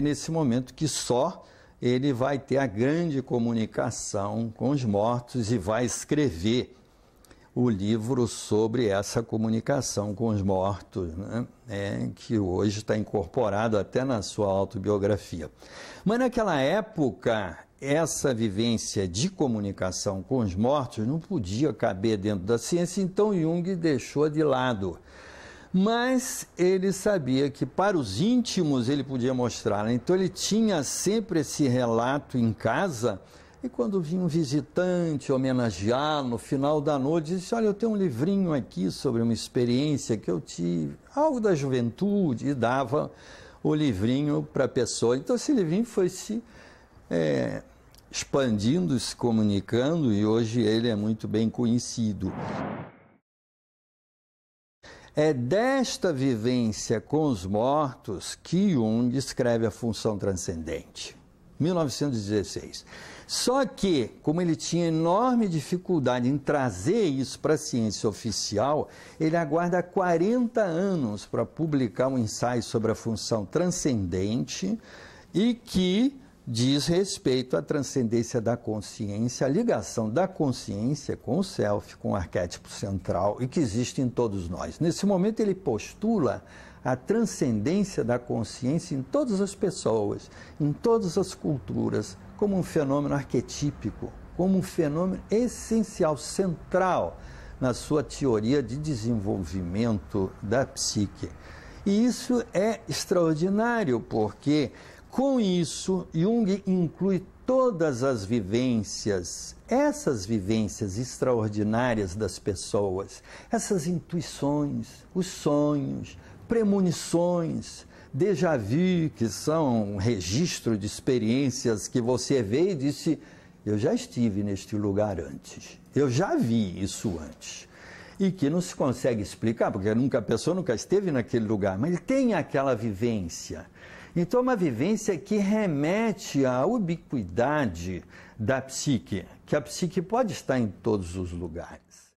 é nesse momento que só ele vai ter a grande comunicação com os mortos e vai escrever o livro sobre essa comunicação com os mortos, né? é, que hoje está incorporado até na sua autobiografia. Mas naquela época, essa vivência de comunicação com os mortos não podia caber dentro da ciência, então Jung deixou de lado. Mas ele sabia que para os íntimos ele podia mostrar. Né? Então ele tinha sempre esse relato em casa. E quando vinha um visitante homenagear no final da noite, disse: Olha, eu tenho um livrinho aqui sobre uma experiência que eu tive, algo da juventude, e dava o livrinho para a pessoa. Então esse livrinho foi se é, expandindo, se comunicando, e hoje ele é muito bem conhecido. É desta vivência com os mortos que Jung descreve a função transcendente. 1916. Só que, como ele tinha enorme dificuldade em trazer isso para a ciência oficial, ele aguarda 40 anos para publicar um ensaio sobre a função transcendente e que diz respeito à transcendência da consciência, à ligação da consciência com o self, com o arquétipo central e que existe em todos nós. Nesse momento, ele postula a transcendência da consciência em todas as pessoas, em todas as culturas, como um fenômeno arquetípico, como um fenômeno essencial, central na sua teoria de desenvolvimento da psique. E isso é extraordinário, porque com isso, Jung inclui todas as vivências, essas vivências extraordinárias das pessoas, essas intuições, os sonhos, premonições, déjà vu, que são um registro de experiências que você vê e disse: Eu já estive neste lugar antes, eu já vi isso antes. E que não se consegue explicar, porque nunca, a pessoa nunca esteve naquele lugar, mas ele tem aquela vivência. Então, é uma vivência que remete à ubiquidade da psique, que a psique pode estar em todos os lugares.